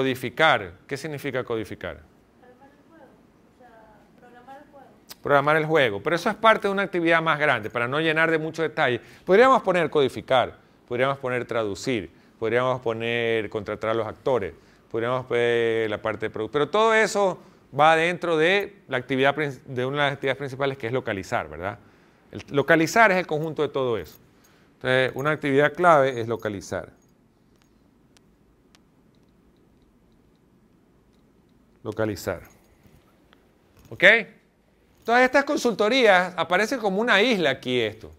Codificar. ¿Qué significa codificar? programar el juego. Pero eso es parte de una actividad más grande, para no llenar de mucho detalle. Podríamos poner codificar, podríamos poner traducir, podríamos poner contratar a los actores, podríamos poner la parte de producto. Pero todo eso va dentro de, la actividad, de una de las actividades principales que es localizar, ¿verdad? localizar es el conjunto de todo eso. Entonces, una actividad clave es localizar. localizar. ¿Ok? Todas estas consultorías aparecen como una isla aquí esto.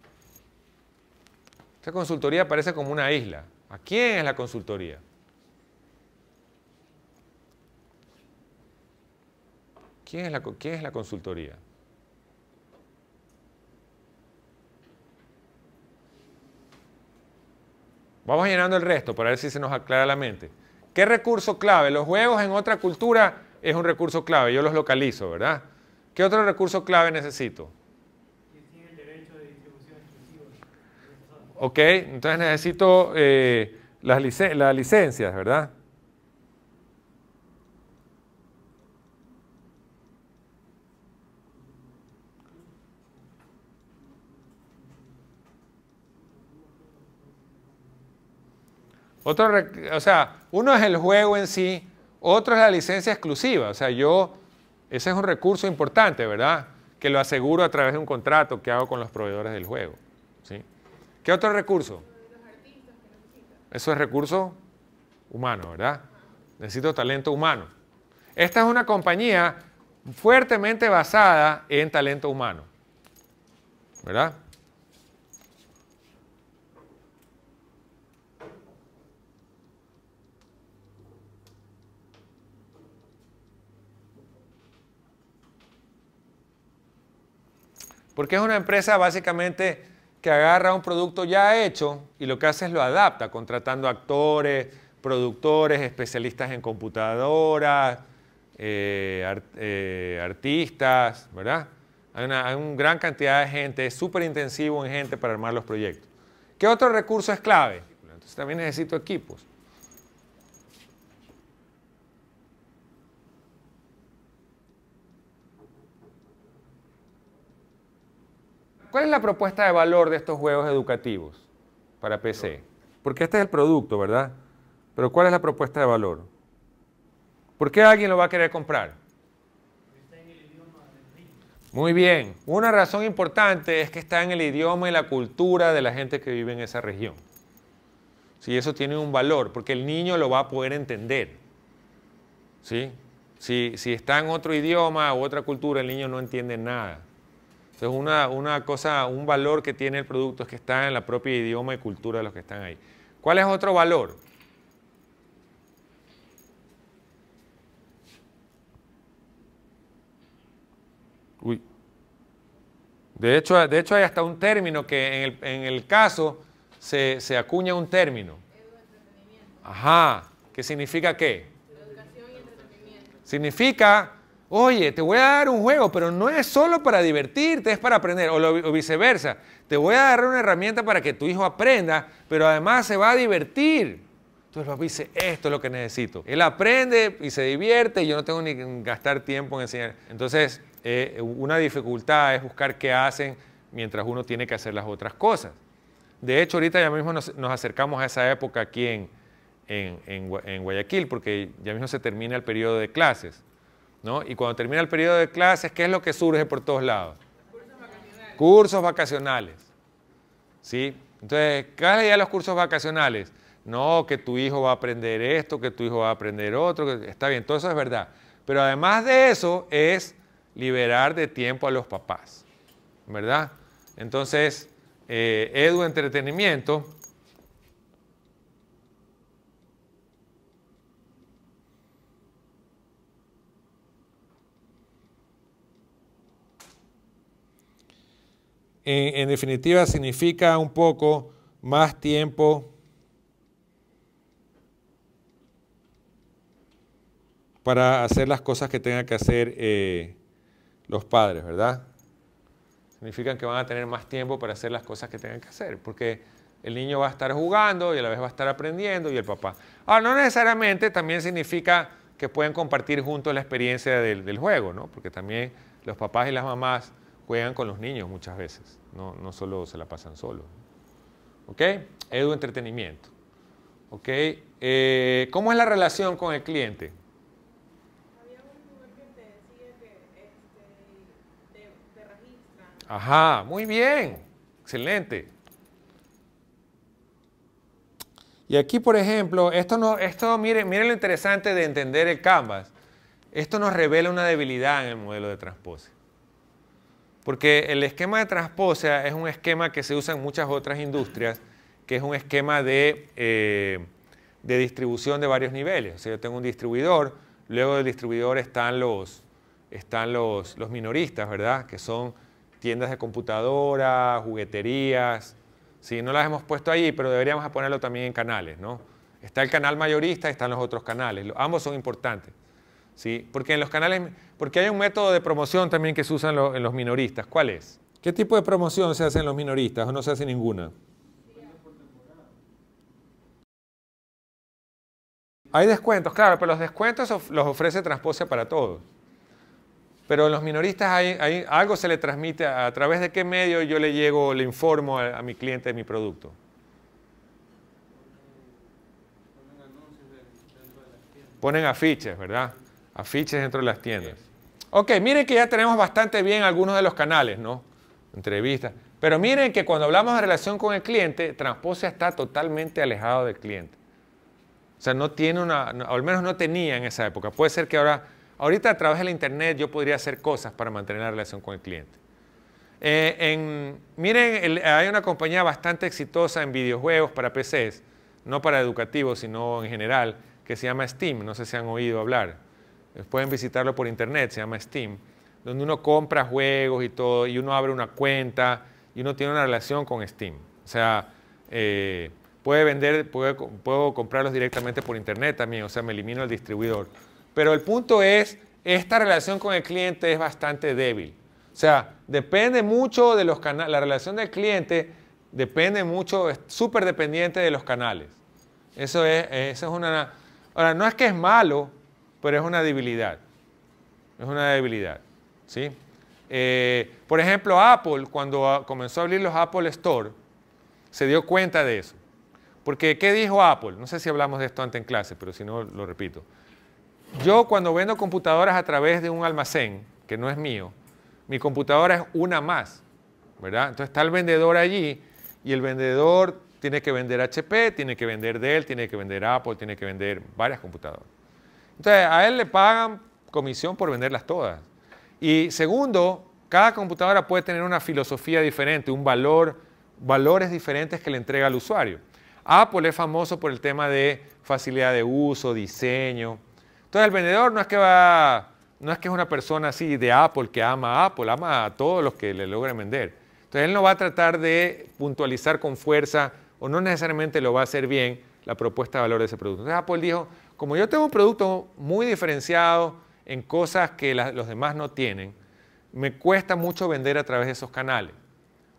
Esta consultoría aparece como una isla. ¿A quién es la consultoría? ¿Quién es la, quién es la consultoría? Vamos llenando el resto para ver si se nos aclara la mente. ¿Qué recurso clave? Los juegos en otra cultura es un recurso clave, yo los localizo, ¿verdad? ¿Qué otro recurso clave necesito? El derecho de distribución Ok, entonces necesito eh, las, las licencias, ¿verdad? Otro, o sea, uno es el juego en sí, otro es la licencia exclusiva, o sea, yo, ese es un recurso importante, ¿verdad? Que lo aseguro a través de un contrato que hago con los proveedores del juego. ¿sí? ¿Qué otro recurso? Eso es recurso humano, ¿verdad? Necesito talento humano. Esta es una compañía fuertemente basada en talento humano, ¿verdad? Porque es una empresa básicamente que agarra un producto ya hecho y lo que hace es lo adapta, contratando actores, productores, especialistas en computadoras, eh, eh, artistas, ¿verdad? Hay una, hay una, gran cantidad de gente, es súper intensivo en gente para armar los proyectos. ¿Qué otro recurso es clave? Entonces también necesito equipos. ¿Cuál es la propuesta de valor de estos juegos educativos para PC? Porque este es el producto, ¿verdad? Pero ¿cuál es la propuesta de valor? ¿Por qué alguien lo va a querer comprar? Muy bien. Una razón importante es que está en el idioma y la cultura de la gente que vive en esa región. Si sí, eso tiene un valor, porque el niño lo va a poder entender. ¿Sí? Si, si está en otro idioma u otra cultura, el niño no entiende nada. Entonces, una, cosa, un valor que tiene el producto es que está en la propia idioma y cultura de los que están ahí. ¿Cuál es otro valor? Uy. De hecho, de hecho, hay hasta un término que en el, caso se, acuña un término. Ajá. ¿Qué significa qué? Educación y entretenimiento. Significa Oye, te voy a dar un juego, pero no es solo para divertirte, es para aprender. O, viceversa, te voy a dar una herramienta para que tu hijo aprenda, pero además se va a divertir. Entonces lo papá esto es lo que necesito. Él aprende y se divierte y yo no tengo ni que gastar tiempo en enseñar. Entonces, eh, una dificultad es buscar qué hacen mientras uno tiene que hacer las otras cosas. De hecho, ahorita ya mismo nos, acercamos a esa época aquí en, en Guayaquil, porque ya mismo se termina el periodo de clases. ¿no? Y cuando termina el periodo de clases, ¿qué es lo que surge por todos lados? Cursos vacacionales. Cursos vacacionales. ¿Sí? Entonces, cada de los cursos vacacionales. No, que tu hijo va a aprender esto, que tu hijo va a aprender otro, está bien, todo eso es verdad. Pero además de eso es liberar de tiempo a los papás, ¿verdad? Entonces, eh, Edu Entretenimiento en, definitiva significa un poco más tiempo para hacer las cosas que tengan que hacer eh, los padres, ¿verdad? Significan que van a tener más tiempo para hacer las cosas que tengan que hacer, porque el niño va a estar jugando y a la vez va a estar aprendiendo y el papá. Ahora, no necesariamente también significa que pueden compartir juntos la experiencia del, del juego, ¿no? Porque también los papás y las mamás juegan con los niños muchas veces, no, no solo se la pasan solo. ¿Ok? Edu entretenimiento. ¿Ok? Eh, ¿Cómo es la relación con el cliente? Había que que este, registra. Ajá, muy bien, excelente. Y aquí, por ejemplo, esto, no, esto miren, miren lo interesante de entender el Canvas. Esto nos revela una debilidad en el modelo de transpose. Porque el esquema de transposia es un esquema que se usa en muchas otras industrias, que es un esquema eh, de, distribución de varios niveles. O sea, yo tengo un distribuidor, luego del distribuidor están los, están los, minoristas, ¿verdad? Que son tiendas de computadoras, jugueterías. Sí, no las hemos puesto ahí, pero deberíamos ponerlo también en canales, ¿no? Está el canal mayorista, están los otros canales. Ambos son importantes. ¿sí? Porque en los canales, porque hay un método de promoción también que se usa en, los minoristas. ¿Cuál es? ¿Qué tipo de promoción se hace en los minoristas o no se hace ninguna? Hay descuentos, claro, pero los descuentos los ofrece Transpose para todos. Pero en los minoristas hay, algo se le transmite a, través de qué medio yo le llego, le informo a, a mi cliente de mi producto. Ponen afiches, ¿verdad? Afiches dentro de las tiendas. Ok, miren que ya tenemos bastante bien algunos de los canales, ¿no? Entrevistas. Pero miren que cuando hablamos de relación con el cliente, Transpose está totalmente alejado del cliente. O sea, no tiene una, al menos no tenía en esa época. Puede ser que ahora, ahorita a través del Internet yo podría hacer cosas para mantener la relación con el cliente. Eh, miren, hay una compañía bastante exitosa en videojuegos para PCs, no para educativos, sino en general, que se llama Steam. No sé si han oído hablar. Pueden visitarlo por internet, se llama Steam, donde uno compra juegos y todo, y uno abre una cuenta, y uno tiene una relación con Steam. O sea, eh, puede vender, puedo comprarlos directamente por internet también, o sea, me elimino el distribuidor. Pero el punto es, esta relación con el cliente es bastante débil. O sea, depende mucho de los canales, la relación del cliente depende mucho, es súper dependiente de los canales. Eso es, eso es una... Ahora, no es que es malo, pero es una debilidad. Es una debilidad. ¿sí? Eh, por ejemplo, Apple, cuando ah, comenzó a abrir los Apple Store, se dio cuenta de eso. Porque, ¿qué dijo Apple? No sé si hablamos de esto antes en clase, pero si no, lo repito. Yo cuando vendo computadoras a través de un almacén, que no es mío, mi computadora es una más, ¿verdad? Entonces está el vendedor allí y el vendedor tiene que vender HP, tiene que vender Dell, tiene que vender Apple, tiene que vender varias computadoras. Entonces, a él le pagan comisión por venderlas todas. Y segundo, cada computadora puede tener una filosofía diferente, un valor, valores diferentes que le entrega al usuario. Apple es famoso por el tema de facilidad de uso, diseño. Entonces el vendedor no es que no es que es una persona así de Apple que ama a Apple, ama a todos los que le logren vender. Entonces él no va a tratar de puntualizar con fuerza o no necesariamente lo va a hacer bien la propuesta de valor de ese producto. Entonces Apple dijo, como yo tengo un producto muy diferenciado en cosas que los demás no tienen, me cuesta mucho vender a través de esos canales.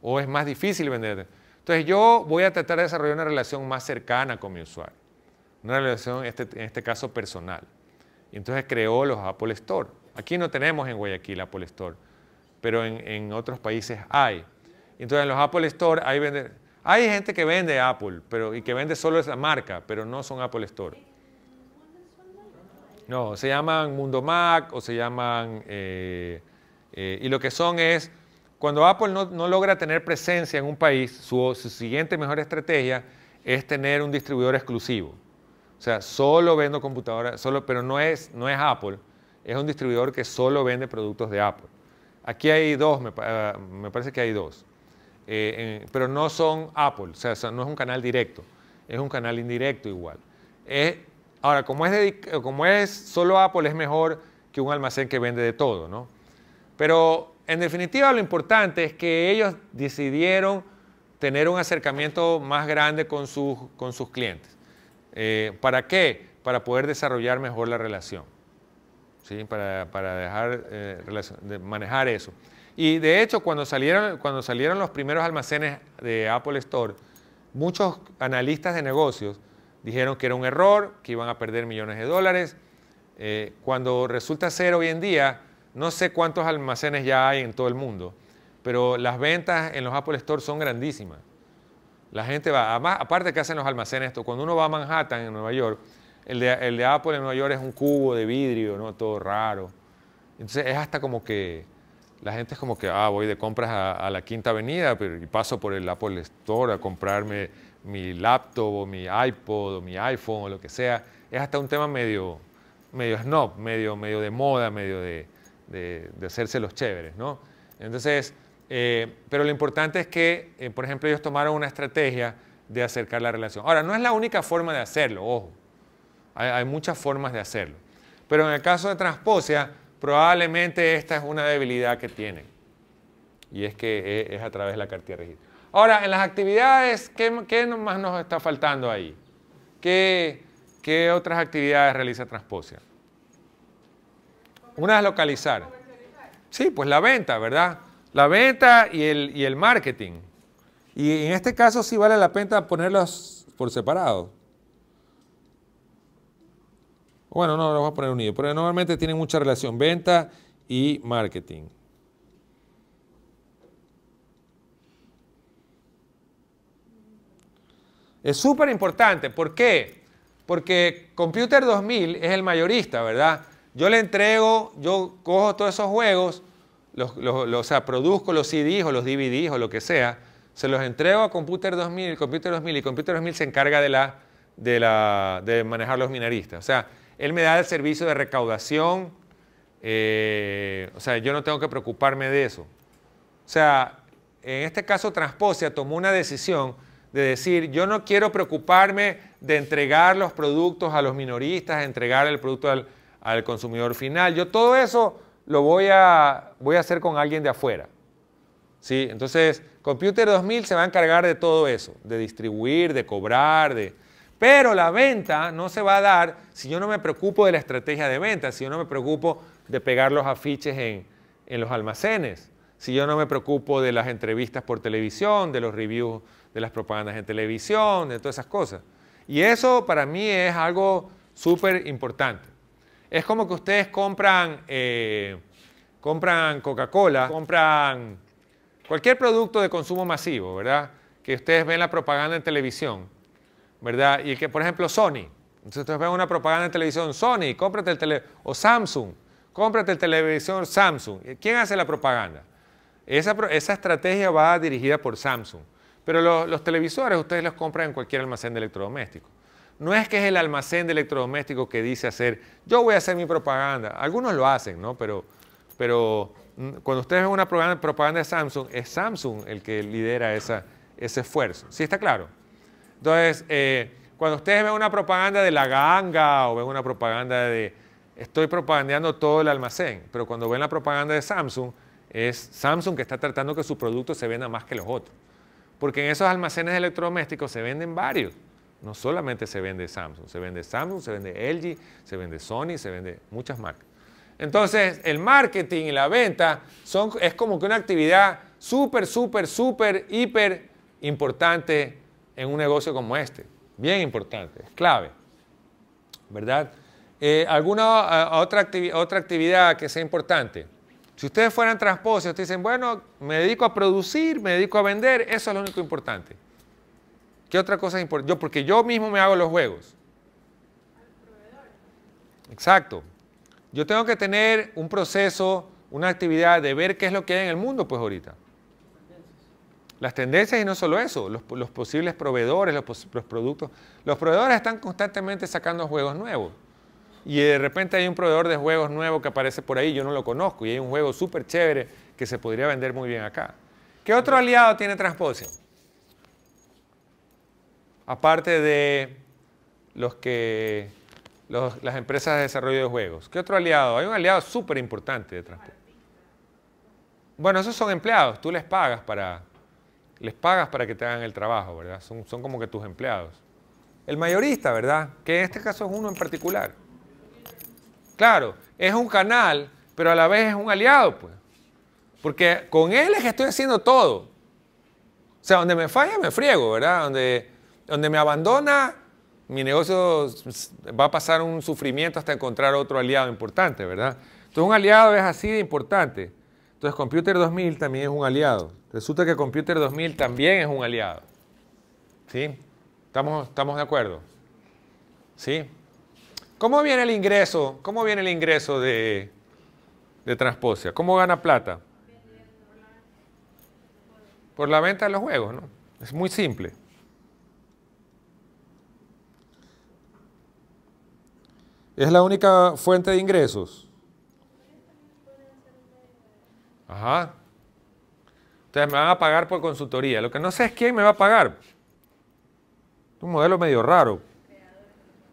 O es más difícil vender. Entonces yo voy a tratar de desarrollar una relación más cercana con mi usuario. Una relación, este, en este caso, personal. Y entonces creó los Apple Store. Aquí no tenemos en Guayaquil Apple Store, pero en, otros países hay. Entonces en los Apple Store hay, gente que vende Apple pero, y que vende solo esa marca, pero no son Apple Store. No, se llaman Mundo Mac o se llaman... Eh, eh, y lo que son es, cuando Apple no, logra tener presencia en un país, su, siguiente mejor estrategia es tener un distribuidor exclusivo. O sea, solo vendo computadoras, solo, pero no es, no es Apple, es un distribuidor que solo vende productos de Apple. Aquí hay dos, me, ah, parece que hay dos, eh, pero no son Apple, o sea, no es un canal directo, es un canal indirecto igual. Es Ahora, como es, eh, como es solo Apple, es mejor que un almacén que vende de todo, ¿no? Pero en definitiva, lo importante es que ellos decidieron tener un acercamiento más grande con sus, clientes. Eh, ¿Para qué? Para poder desarrollar mejor la relación. ¿sí? Para, dejar, eh, manejar eso. Y de hecho, cuando salieron los primeros almacenes de Apple Store, muchos analistas de negocios dijeron que era un error, que iban a perder millones de dólares. Eh, cuando resulta ser hoy en día, no sé cuántos almacenes ya hay en todo el mundo, pero las ventas en los Apple Store son grandísimas. La gente va, además, aparte que hacen los almacenes esto, cuando uno va a Manhattan en Nueva York, el de, Apple en Nueva York es un cubo de vidrio, ¿no? Todo raro. Entonces es hasta como que la gente es como que, ah, voy de compras a, la Quinta Avenida pero, y paso por el Apple Store a comprarme mi laptop o mi iPod o mi iPhone o lo que sea, es hasta un tema medio, medio snob, medio, medio de moda, medio de, hacerse los chéveres, ¿no? Entonces, eh, pero lo importante es que, eh, por ejemplo, ellos tomaron una estrategia de acercar la relación. Ahora, no es la única forma de hacerlo, ojo. Hay, muchas formas de hacerlo. Pero en el caso de Transposia, probablemente esta es una debilidad que tienen. Y es que es, a través de la cartilla registro. Ahora, en las actividades, ¿qué, qué más nos está faltando ahí? ¿Qué, qué otras actividades realiza Transposia? Una es localizar. Sí, pues la venta, ¿verdad? La venta y el, y el marketing. Y en este caso sí vale la pena ponerlos por separado. Bueno, no, lo voy a poner unido. pero normalmente tienen mucha relación, venta y marketing. Es súper importante. ¿Por qué? Porque Computer 2000 es el mayorista, ¿verdad? Yo le entrego, yo cojo todos esos juegos, los, o sea, produzco los CDs o los DVDs o lo que sea, se los entrego a Computer 2000, Computer 2000 y Computer 2000 se encarga de, la, de, la, de manejar los minoristas. O sea, él me da el servicio de recaudación, eh, o sea, yo no tengo que preocuparme de eso. O sea, en este caso Transposia tomó una decisión de decir, yo no quiero preocuparme de entregar los productos a los minoristas, entregar el producto al, consumidor final. Yo todo eso lo voy a, voy a hacer con alguien de afuera. ¿Sí? Entonces, Computer 2000 se va a encargar de todo eso, de distribuir, de cobrar, de... Pero la venta no se va a dar si yo no me preocupo de la estrategia de venta, si yo no me preocupo de pegar los afiches en los almacenes si yo no me preocupo de las entrevistas por televisión, de los reviews de las propagandas en televisión, de todas esas cosas? Y eso para mí es algo súper importante. Es como que ustedes compran, eh, compran Coca-Cola, compran cualquier producto de consumo masivo, ¿verdad? Que ustedes ven la propaganda en televisión, ¿verdad? Y que, por ejemplo, Sony. Entonces ustedes ven una propaganda en televisión, Sony, cómprate el televisor, o Samsung, cómprate el televisor Samsung. ¿Quién hace la propaganda? Esa, estrategia va dirigida por Samsung, pero los, televisores ustedes los compran en cualquier almacén de electrodomésticos. No es que es el almacén de electrodomésticos que dice hacer, yo voy a hacer mi propaganda. Algunos lo hacen, ¿no? Pero, mm, cuando ustedes ven una propaganda de Samsung, es Samsung el que lidera ese esfuerzo. ¿Sí está claro? Entonces, eh, cuando ustedes ven una propaganda de la ganga o ven una propaganda de estoy propagandeando todo el almacén, pero cuando ven la propaganda de Samsung, es Samsung que está tratando que su producto se venda más que los otros. Porque en esos almacenes electrodomésticos se venden varios. No solamente se vende Samsung, se vende Samsung, se vende LG, se vende Sony, se vende muchas marcas. Entonces, el marketing y la venta son, es como que una actividad súper, súper, súper, hiper importante en un negocio como este. Bien importante, es clave. ¿Verdad? Eh, ¿Alguna eh, otra, otra actividad que sea importante? Si ustedes fueran y ustedes dicen, bueno, me dedico a producir, me dedico a vender, eso es lo único importante. ¿Qué otra cosa es importante? Yo, porque yo mismo me hago los juegos. Exacto. Yo tengo que tener un proceso, una actividad de ver qué es lo que hay en el mundo, pues ahorita. Las tendencias y no solo eso, los, posibles proveedores, los productos. Los proveedores están constantemente sacando juegos nuevos y de repente hay un proveedor de juegos nuevo que aparece por ahí, yo no lo conozco, y hay un juego súper chévere que se podría vender muy bien acá. ¿Qué otro aliado tiene Transposio? Aparte de los que, las empresas de desarrollo de juegos. ¿Qué otro aliado? Hay un aliado súper importante de Transposio. Bueno, esos son empleados, tú les pagas para, les pagas para que te hagan el trabajo, ¿verdad? son como que tus empleados. El mayorista, ¿verdad? Que en este caso es uno en particular. Claro, es un canal, pero a la vez es un aliado, pues. Porque con él es que estoy haciendo todo. O sea, donde me falla, me friego, ¿verdad? Donde, donde me abandona, mi negocio va a pasar un sufrimiento hasta encontrar otro aliado importante, ¿verdad? Entonces, un aliado es así de importante. Entonces, Computer 2000 también es un aliado. Resulta que Computer 2000 también es un aliado. ¿Sí? ¿Estamos, estamos de acuerdo? ¿Sí? ¿Cómo viene el ingreso? ¿Cómo viene el ingreso de, Transposia? ¿Cómo gana plata? Por la venta de los juegos, ¿no? Es muy simple. ¿Es la única fuente de ingresos? Ajá. Ustedes me van a pagar por consultoría. Lo que no sé es quién me va a pagar. Un modelo medio raro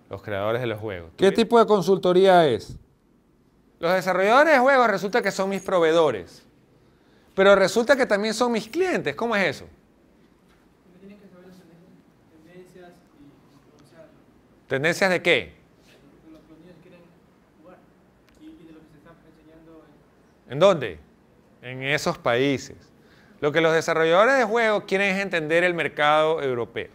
los creadores de los juegos. ¿Qué tipo de consultoría es? Los desarrolladores de juegos resulta que son mis proveedores, pero resulta que también son mis clientes. ¿Cómo es eso? ¿Tendencias de qué? ¿En dónde? En esos países. Lo que los desarrolladores de juegos quieren es entender el mercado europeo.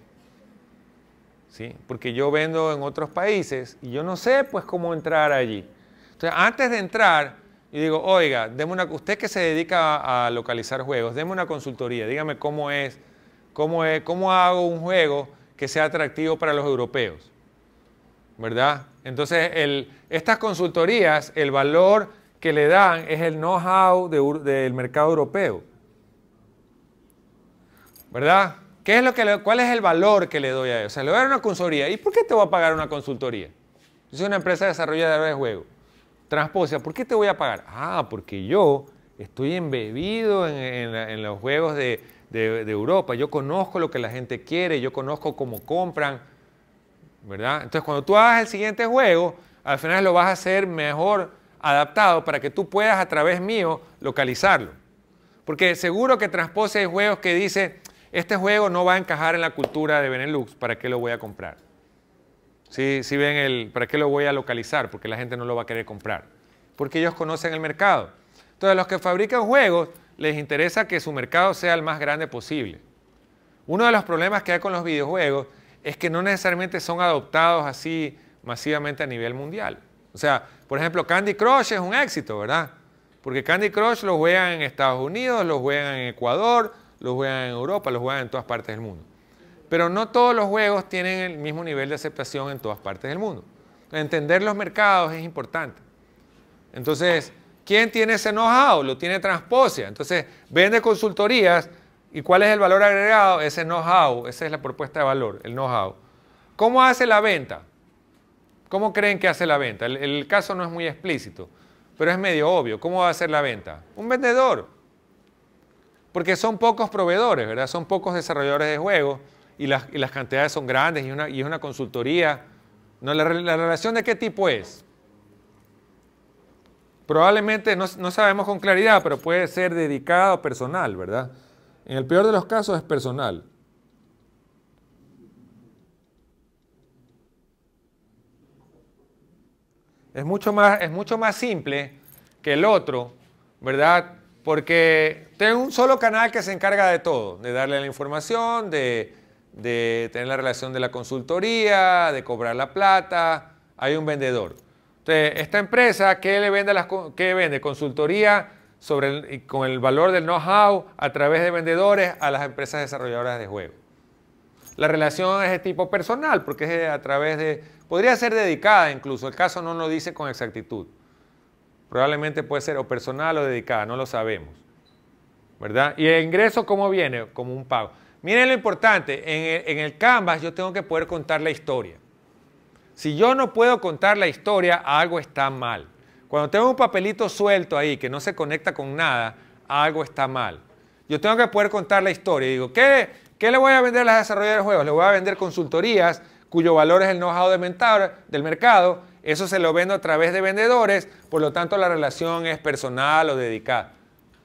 ¿sí? Porque yo vendo en otros países y yo no sé pues cómo entrar allí. Entonces, antes de entrar, y digo, oiga, una, usted que se dedica a, localizar juegos, deme una consultoría, dígame cómo es, cómo es, cómo hago un juego que sea atractivo para los europeos. ¿Verdad? Entonces, estas consultorías, el valor que le dan es el know-how del mercado europeo. ¿Verdad? es lo que ¿Cuál es el valor que le doy a ellos? O sea, le voy a dar una consultoría. ¿Y por qué te voy a pagar una consultoría? Yo soy una empresa desarrolladora de juegos. Transposia, ¿por qué te voy a pagar? Ah, porque yo estoy embebido en, los juegos de, Europa. Yo conozco lo que la gente quiere, yo conozco cómo compran, ¿verdad? Entonces, cuando tú hagas el siguiente juego, al final lo vas a hacer mejor adaptado para que tú puedas a través mío localizarlo. Porque seguro que Transposia hay juegos que dice este juego no va a encajar en la cultura de Benelux, ¿para qué lo voy a comprar? Sí, si ven el, ¿para qué lo voy a localizar? Porque la gente no lo va a querer comprar. Porque ellos conocen el mercado. Entonces, los que fabrican juegos les interesa que su mercado sea el más grande posible. Uno de los problemas que hay con los videojuegos es que no necesariamente son adoptados así masivamente a nivel mundial. O sea, por ejemplo, Candy Crush es un éxito, ¿verdad? Porque Candy Crush lo juegan en Estados Unidos, lo juegan en Ecuador, los juegan en Europa, los juegan en todas partes del mundo. Pero no todos los juegos tienen el mismo nivel de aceptación en todas partes del mundo. Entender los mercados es importante. Entonces, ¿quién tiene ese know-how? Lo tiene Transposia. Entonces, vende consultorías y cuál es el valor agregado, ese know-how, esa es la propuesta de valor, el know-how. ¿Cómo hace la venta? ¿Cómo creen que hace la venta? El, el, caso no es muy explícito, pero es medio obvio. ¿Cómo va a hacer la venta? Un vendedor. Porque son pocos proveedores, ¿verdad? Son pocos desarrolladores de juegos y las, cantidades son grandes y, una, y es una consultoría. No, la, relación de qué tipo es? Probablemente no, sabemos con claridad, pero puede ser dedicado o personal, ¿verdad? En el peor de los casos es personal. Es mucho más, es mucho más simple que el otro, ¿verdad? Porque tengo un solo canal que se encarga de todo, de darle la información, de, tener la relación de la consultoría, de cobrar la plata, hay un vendedor. Entonces, esta empresa, ¿qué, le vende, las, vende? Consultoría sobre con el valor del know-how a través de vendedores a las empresas desarrolladoras de juegos. La relación es de tipo personal, porque es a través de... Podría ser dedicada incluso, el caso no lo dice con exactitud. Probablemente puede ser o personal o dedicada, no lo sabemos. ¿Verdad? ¿Y el ingreso cómo viene? Como un pago. Miren lo importante, en el, Canvas yo tengo que poder contar la historia. Si yo no puedo contar la historia, algo está mal. Cuando tengo un papelito suelto ahí que no se conecta con nada, algo está mal. Yo tengo que poder contar la historia. Y digo, ¿qué, le voy a vender a las desarrolladoras de juegos? Le voy a vender consultorías cuyo valor es el know-how de del mercado eso se lo vendo a través de vendedores, por lo tanto la relación es personal o dedicada.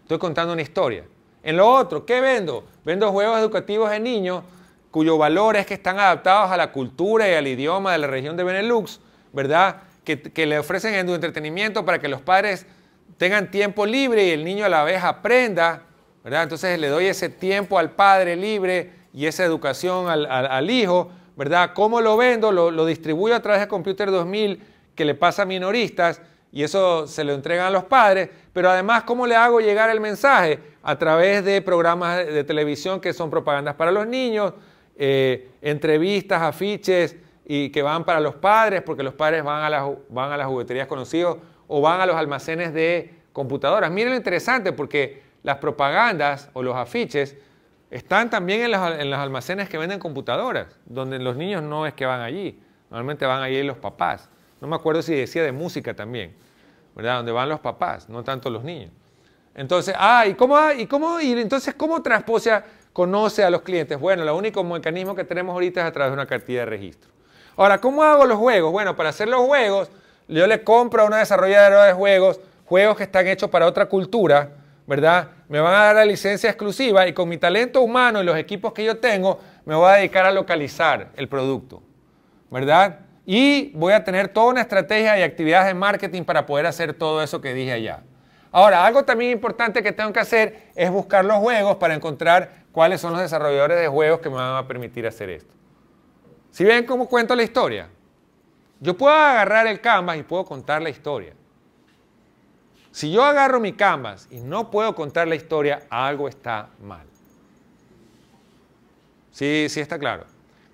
Estoy contando una historia. En lo otro, ¿qué vendo? Vendo juegos educativos de niños cuyo valor es que están adaptados a la cultura y al idioma de la región de Benelux, ¿verdad? Que, le ofrecen entretenimiento para que los padres tengan tiempo libre y el niño a la vez aprenda, ¿verdad? Entonces le doy ese tiempo al padre libre y esa educación al hijo ¿verdad? ¿Cómo lo vendo? Lo, distribuyo a través de Computer 2000 que le pasa a minoristas y eso se lo entregan a los padres, pero además cómo le hago llegar el mensaje a través de programas de televisión que son propagandas para los niños, eh, entrevistas, afiches y que van para los padres, porque los padres van a, las, van a las jugueterías conocidos o van a los almacenes de computadoras. Miren lo interesante, porque las propagandas o los afiches están también en los, almacenes que venden computadoras, donde los niños no es que van allí, normalmente van allí los papás. No me acuerdo si decía de música también, ¿verdad? Donde van los papás, no tanto los niños. Entonces, ah, ¿y cómo, ah, y cómo, entonces cómo Transposia conoce a los clientes? Bueno, el único mecanismo que tenemos ahorita es a través de una cartilla de registro. Ahora, ¿cómo hago los juegos? Bueno, para hacer los juegos, yo le compro a una desarrolladora de juegos, juegos que están hechos para otra cultura, ¿verdad? Me van a dar la licencia exclusiva y con mi talento humano y los equipos que yo tengo, me voy a dedicar a localizar el producto, ¿verdad? Y voy a tener toda una estrategia y actividades de marketing para poder hacer todo eso que dije allá. Ahora, algo también importante que tengo que hacer es buscar los juegos para encontrar cuáles son los desarrolladores de juegos que me van a permitir hacer esto. Si ven cómo cuento la historia, yo puedo agarrar el canvas y puedo contar la historia. Si yo agarro mi canvas y no puedo contar la historia, algo está mal. Sí, sí está claro.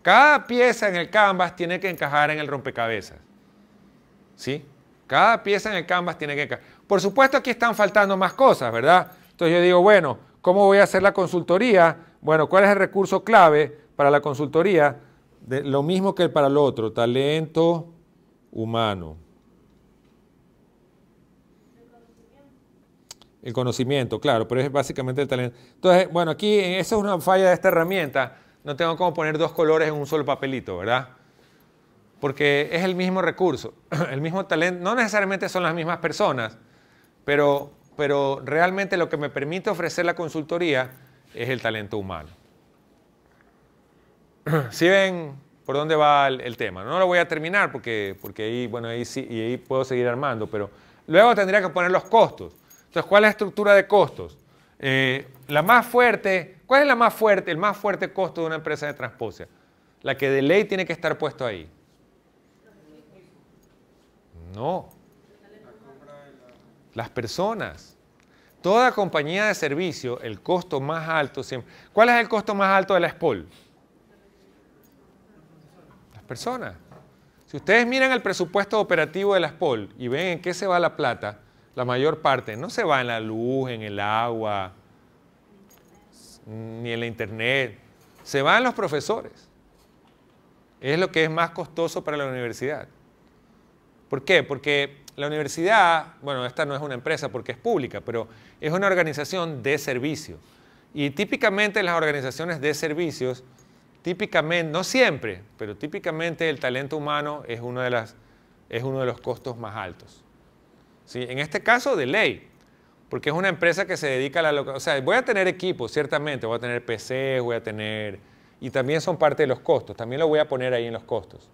Cada pieza en el canvas tiene que encajar en el rompecabezas. ¿Sí? Cada pieza en el canvas tiene que encajar. Por supuesto aquí están faltando más cosas, ¿verdad? Entonces yo digo, bueno, ¿cómo voy a hacer la consultoría? Bueno, ¿cuál es el recurso clave para la consultoría? lo mismo que para el otro, talento humano. El conocimiento, claro, pero es básicamente el talento. Entonces, bueno, aquí esa es una falla de esta herramienta. No tengo cómo poner dos colores en un solo papelito, ¿verdad? Porque es el mismo recurso, el mismo talento. No necesariamente son las mismas personas, pero, pero realmente lo que me permite ofrecer la consultoría es el talento humano. Si ven por dónde va el, el, tema, no lo voy a terminar porque, porque ahí, bueno, ahí sí, y ahí puedo seguir armando, pero luego tendría que poner los costos. Entonces, ¿cuál es la estructura de costos? Eh, la más fuerte, ¿cuál es la más fuerte, el más fuerte costo de una empresa de transposia? La que de ley tiene que estar puesto ahí. No. Las personas. Toda compañía de servicio, el costo más alto siempre. ¿Cuál es el costo más alto de la SPOL? Las personas. Si ustedes miran el presupuesto operativo de la SPOL y ven en qué se va la plata, la mayor parte, no se va en la luz, en el agua, ni en la internet, se va los profesores. Es lo que es más costoso para la universidad. ¿Por qué? Porque la universidad, bueno, esta no es una empresa porque es pública, pero es una organización de servicio. Y típicamente las organizaciones de servicios, típicamente, no siempre, pero típicamente el talento humano es de, es uno de los costos más altos. En este caso, de ley, porque es una empresa que se dedica a la O sea, voy a tener equipos, ciertamente, voy a tener PCs, voy a tener... Y también son parte de los costos, también lo voy a poner ahí en los costos.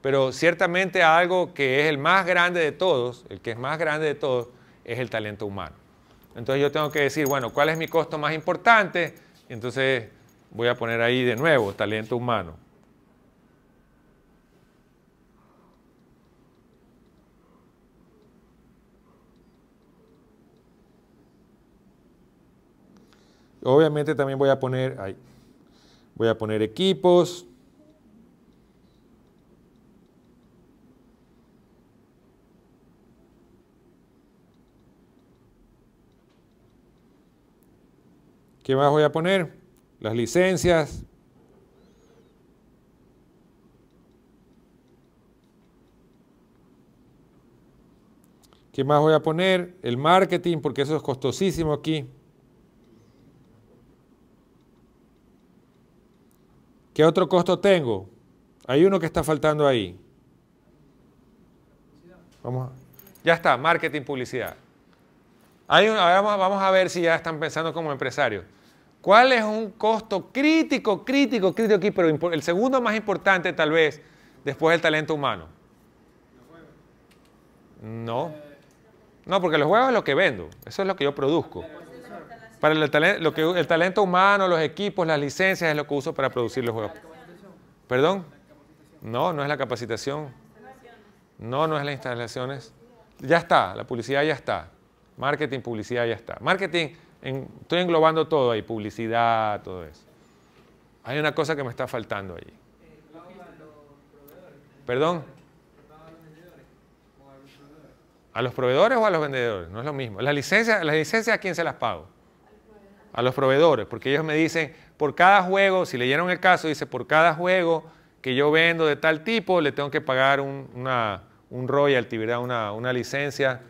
Pero ciertamente algo que es el más grande de todos, el que es más grande de todos, es el talento humano. Entonces yo tengo que decir, bueno, ¿cuál es mi costo más importante? Entonces voy a poner ahí de nuevo talento humano. Obviamente también voy a poner, ahí, voy a poner equipos. ¿Qué más voy a poner? Las licencias. ¿Qué más voy a poner? El marketing, porque eso es costosísimo aquí. ¿Qué otro costo tengo? Hay uno que está faltando ahí. Vamos ya está, marketing, publicidad. Hay vamos, a ver si ya están pensando como empresarios. ¿Cuál es un costo crítico, crítico, crítico aquí? Pero el segundo más importante tal vez después del talento humano. No. No, porque los juegos es lo que vendo. Eso es lo que yo produzco. Para el, talento, humano, los equipos, las licencias es lo que uso para producir los juegos. ¿Perdón? No, no es la capacitación. No, no es las instalaciones. Ya está, la publicidad ya está. Marketing, publicidad ya está. Marketing, estoy englobando todo ahí, publicidad, todo eso. Hay una cosa que me está faltando allí. ¿Perdón? ¿A los proveedores o a los vendedores? No es lo mismo. Las licencias, las licencias ¿a quién se las pago? a los proveedores, porque ellos me dicen, por cada juego, si leyeron el caso, dice, por cada juego que yo vendo de tal tipo, le tengo que pagar un, una, un royalty, ¿verdad? Una, licencia,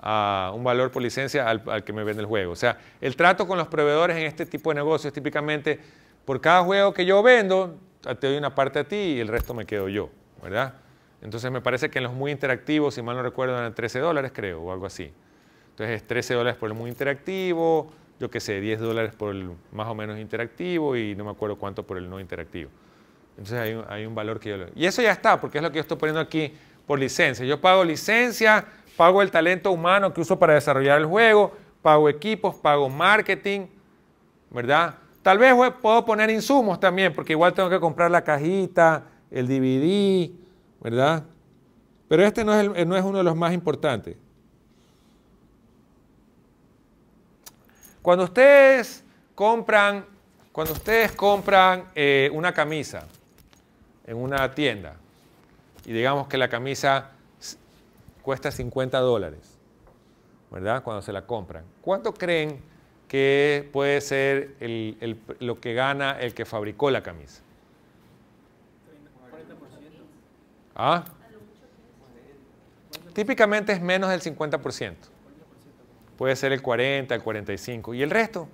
a, un valor por licencia al, que me vende el juego. O sea, el trato con los proveedores en este tipo de negocios típicamente, por cada juego que yo vendo, ah, te doy una parte a ti y el resto me quedo yo, ¿verdad? Entonces me parece que en los muy interactivos, si mal no recuerdo, eran 13 dólares, creo, o algo así. Entonces, es 13 dólares por el muy interactivo, yo qué sé, 10 dólares por el más o menos interactivo y no me acuerdo cuánto por el no interactivo. Entonces hay un, valor que yo... Y eso ya está, porque es lo que yo estoy poniendo aquí por licencia. Yo pago licencia, pago el talento humano que uso para desarrollar el juego, pago equipos, pago marketing, ¿verdad? Tal vez puedo poner insumos también, porque igual tengo que comprar la cajita, el DVD, ¿verdad? Pero este no es uno de los más importantes. Cuando ustedes compran, cuando ustedes compran eh, una camisa en una tienda y digamos que la camisa cuesta 50 dólares, ¿verdad? Cuando se la compran, ¿cuánto creen que puede ser lo que gana el que fabricó la camisa? 40%. ¿Ah? Típicamente es menos del 50% puede ser el 40, el 45. ¿Y el resto?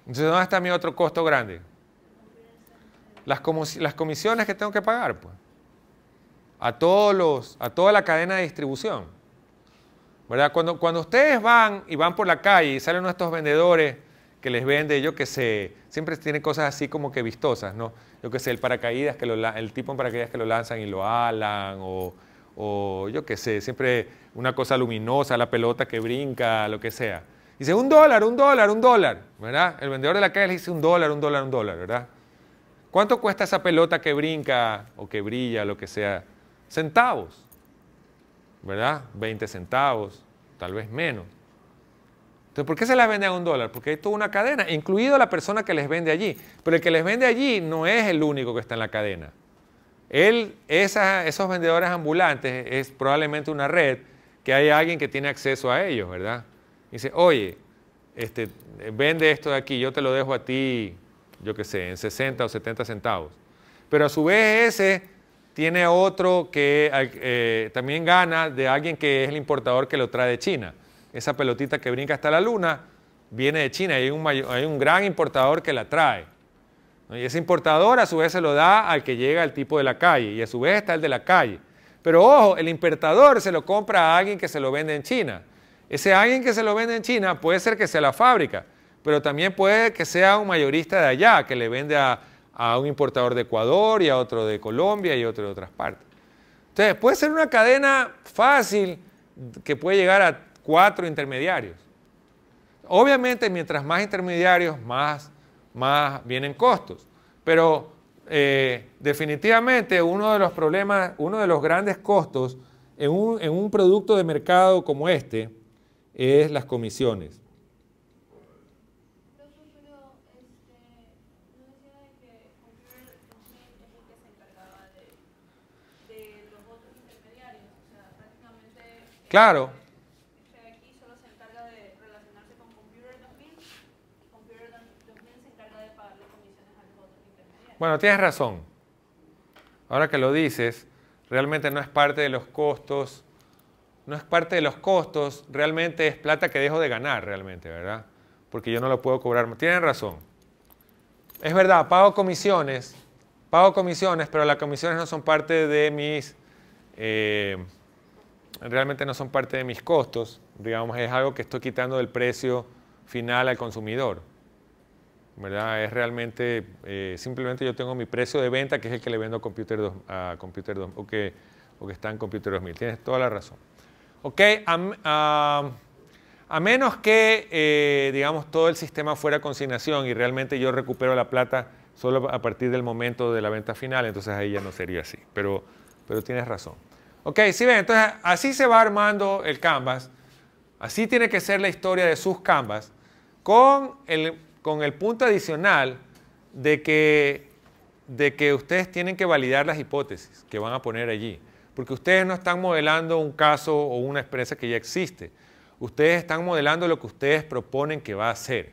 Entonces, ¿dónde está mi otro costo grande? Las, comisiones que tengo que pagar, pues. A, todos los, a toda la cadena de distribución. ¿Verdad? Cuando, cuando ustedes van y van por la calle y salen estos vendedores que les vende, yo que sé, siempre tienen cosas así como que vistosas, ¿no? Yo que sé, el paracaídas, que lo, el tipo en paracaídas que lo lanzan y lo alan, o o yo qué sé, siempre una cosa luminosa, la pelota que brinca, lo que sea. Dice, un dólar, un dólar, un dólar, ¿verdad? El vendedor de la calle le dice un dólar, un dólar, un dólar, ¿verdad? ¿Cuánto cuesta esa pelota que brinca o que brilla, lo que sea? Centavos, ¿verdad? 20 centavos, tal vez menos. Entonces, ¿por qué se la vende a un dólar? Porque hay toda una cadena, incluido la persona que les vende allí. Pero el que les vende allí no es el único que está en la cadena. Él, esos vendedores ambulantes es probablemente una red que hay alguien que tiene acceso a ellos, ¿verdad? dice, oye, este, vende esto de aquí, yo te lo dejo a ti, yo qué sé, en 60 o 70 centavos. Pero a su vez ese tiene otro que eh, también gana de alguien que es el importador que lo trae de China. Esa pelotita que brinca hasta la luna viene de China y hay un, hay un gran importador que la trae. Y ese importador a su vez se lo da al que llega al tipo de la calle y a su vez está el de la calle. Pero ojo, el importador se lo compra a alguien que se lo vende en China. Ese alguien que se lo vende en China puede ser que sea la fábrica, pero también puede que sea un mayorista de allá que le vende a, a un importador de Ecuador y a otro de Colombia y otro de otras partes. Entonces, puede ser una cadena fácil que puede llegar a cuatro intermediarios. Obviamente, mientras más intermediarios, más más vienen costos. Pero eh, definitivamente uno de los problemas, uno de los grandes costos en un, en un producto de mercado como este es las comisiones. Claro. Bueno, tienes razón. Ahora que lo dices, realmente no es parte de los costos. No es parte de los costos, realmente es plata que dejo de ganar, realmente, ¿verdad? Porque yo no lo puedo cobrar. Tienen razón. Es verdad, pago comisiones, pago comisiones, pero las comisiones no son parte de mis, eh, realmente no son parte de mis costos. Digamos, es algo que estoy quitando del precio final al consumidor. Es realmente, eh, simplemente yo tengo mi precio de venta, que es el que le vendo a Computer 2, a Computer o, que, que está en Computer 2000. Tienes toda la razón. Ok, a, menos que, eh, digamos, todo el sistema fuera consignación y realmente yo recupero la plata solo a partir del momento de la venta final, entonces ahí ya no sería así. Pero, pero tienes razón. Ok, sí ven, entonces así se va armando el canvas. Así tiene que ser la historia de sus canvas con el con el punto adicional de que, de que ustedes tienen que validar las hipótesis que van a poner allí, porque ustedes no están modelando un caso o una experiencia que ya existe, ustedes están modelando lo que ustedes proponen que va a ser.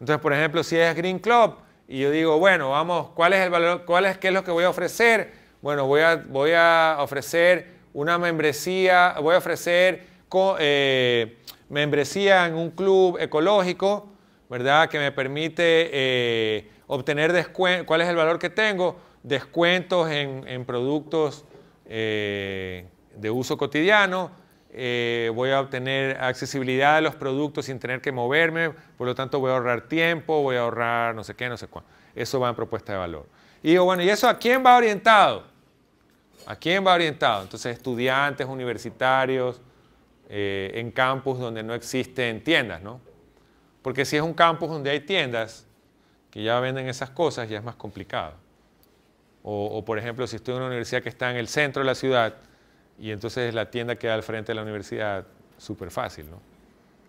Entonces, por ejemplo, si es Green Club y yo digo, bueno, vamos, ¿cuál es el valor, cuál es, qué es lo que voy a ofrecer? Bueno, voy a, voy a ofrecer una membresía, voy a ofrecer eh, membresía en un club ecológico ¿verdad? Que me permite eh, obtener descuentos. cuál es el valor que tengo, descuentos en, productos eh, de uso cotidiano, eh, voy a obtener accesibilidad a los productos sin tener que moverme, por lo tanto voy a ahorrar tiempo, voy a ahorrar no sé qué, no sé cuánto. Eso va en propuesta de valor. Y digo, bueno, ¿y eso a quién va orientado? ¿A quién va orientado? Entonces, estudiantes, universitarios, en campus donde no existen tiendas, ¿no? Porque si es un campus donde hay tiendas que ya venden esas cosas, ya es más complicado. O, por ejemplo, si estoy en una universidad que está en el centro de la ciudad y entonces la tienda queda al frente de la universidad, súper fácil, ¿no?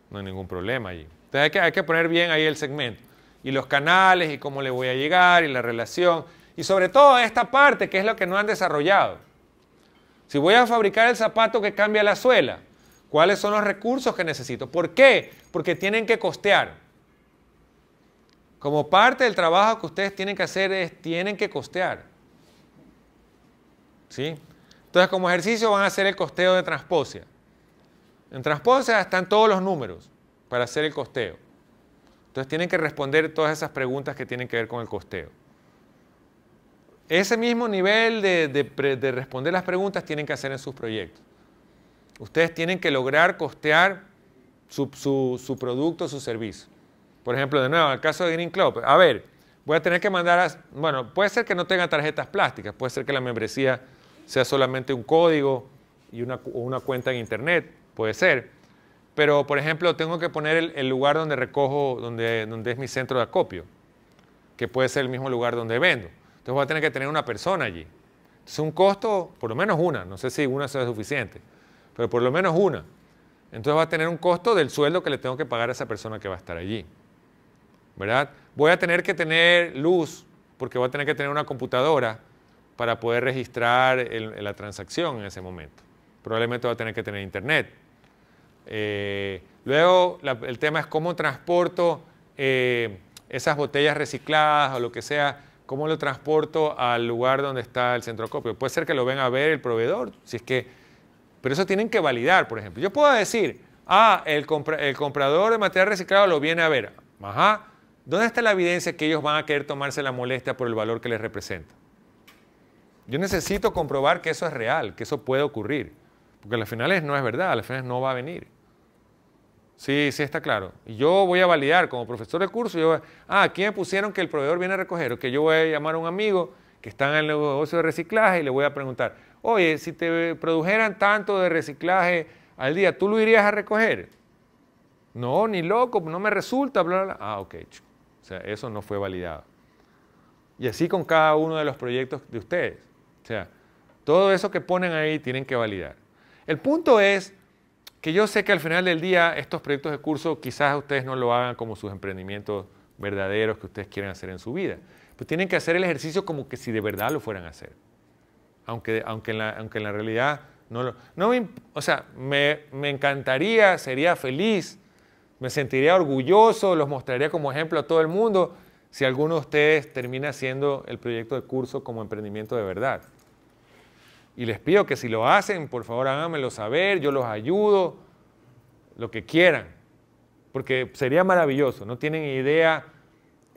No hay ningún problema allí. Entonces hay que, hay que poner bien ahí el segmento. Y los canales y cómo le voy a llegar y la relación. Y sobre todo esta parte que es lo que no han desarrollado. Si voy a fabricar el zapato que cambia la suela, ¿Cuáles son los recursos que necesito? ¿Por qué? Porque tienen que costear. Como parte del trabajo que ustedes tienen que hacer es, tienen que costear. ¿Sí? Entonces, como ejercicio van a hacer el costeo de Transposia. En Transposia están todos los números para hacer el costeo. Entonces, tienen que responder todas esas preguntas que tienen que ver con el costeo. Ese mismo nivel de, de responder las preguntas tienen que hacer en sus proyectos. Ustedes tienen que lograr costear su, su, producto, su servicio. Por ejemplo, de nuevo, en el caso de Green Club, a ver, voy a tener que mandar a, bueno, puede ser que no tenga tarjetas plásticas, puede ser que la membresía sea solamente un código y una, cuenta en internet, puede ser. Pero, por ejemplo, tengo que poner el, lugar donde recojo, donde, donde es mi centro de acopio, que puede ser el mismo lugar donde vendo. Entonces voy a tener que tener una persona allí. Es un costo, por lo menos una, no sé si una sea suficiente pero por lo menos una. Entonces va a tener un costo del sueldo que le tengo que pagar a esa persona que va a estar allí. ¿Verdad? Voy a tener que tener luz porque voy a tener que tener una computadora para poder registrar la transacción en ese momento. Probablemente va a tener que tener internet. Eh, luego el tema es cómo transporto eh, esas botellas recicladas o lo que sea, cómo lo transporto al lugar donde está el centro de copio. Puede ser que lo venga a ver el proveedor, si es que pero eso tienen que validar, por ejemplo. Yo puedo decir, ah, el, comprador de material reciclado lo viene a ver. Ajá. ¿Dónde está la evidencia que ellos van a querer tomarse la molestia por el valor que les representa? Yo necesito comprobar que eso es real, que eso puede ocurrir. Porque a final finales no es verdad, a las finales no va a venir. Sí, sí está claro. Yo voy a validar como profesor de curso, yo a, ah, aquí me pusieron que el proveedor viene a recoger, o que yo voy a llamar a un amigo que está en el negocio de reciclaje y le voy a preguntar, oye, si te produjeran tanto de reciclaje al día, ¿tú lo irías a recoger? No, ni loco, no me resulta, bla, bla, Ah, ok, o sea, eso no fue validado. Y así con cada uno de los proyectos de ustedes. O sea, todo eso que ponen ahí tienen que validar. El punto es que yo sé que al final del día estos proyectos de curso quizás ustedes no lo hagan como sus emprendimientos verdaderos que ustedes quieren hacer en su vida. Pero tienen que hacer el ejercicio como que si de verdad lo fueran a hacer aunque, aunque, en, la, realidad no lo... No o sea, me, me encantaría, sería feliz, me sentiría orgulloso, los mostraría como ejemplo a todo el mundo si alguno de ustedes termina haciendo el proyecto de curso como emprendimiento de verdad. Y les pido que si lo hacen, por favor háganmelo saber, yo los ayudo, lo que quieran, porque sería maravilloso, no tienen idea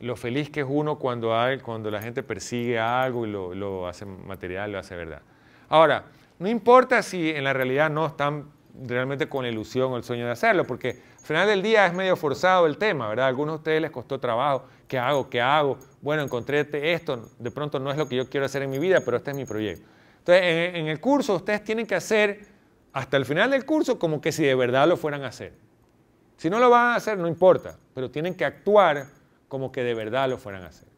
lo feliz que es uno cuando, cuando la gente persigue algo y lo, hace material, lo hace verdad. Ahora, no importa si en la realidad no están realmente con la ilusión o el sueño de hacerlo, porque al final del día es medio forzado el tema, ¿verdad? algunos de ustedes les costó trabajo, ¿qué hago? ¿Qué hago? Bueno, encontré este, esto, de pronto no es lo que yo quiero hacer en mi vida, pero este es mi proyecto. Entonces, en el curso ustedes tienen que hacer hasta el final del curso como que si de verdad lo fueran a hacer. Si no lo van a hacer, no importa, pero tienen que actuar como que de verdad lo fueran a hacer.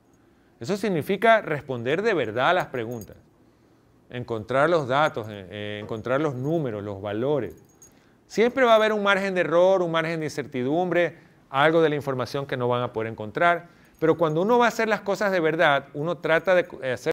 Eso significa responder de verdad a las preguntas, encontrar los datos, eh, eh, encontrar los números, los valores. Siempre va a haber un margen de error, un margen de incertidumbre, algo de la información que no van a poder encontrar, pero cuando uno va a hacer las cosas de verdad, uno trata de eh, hacer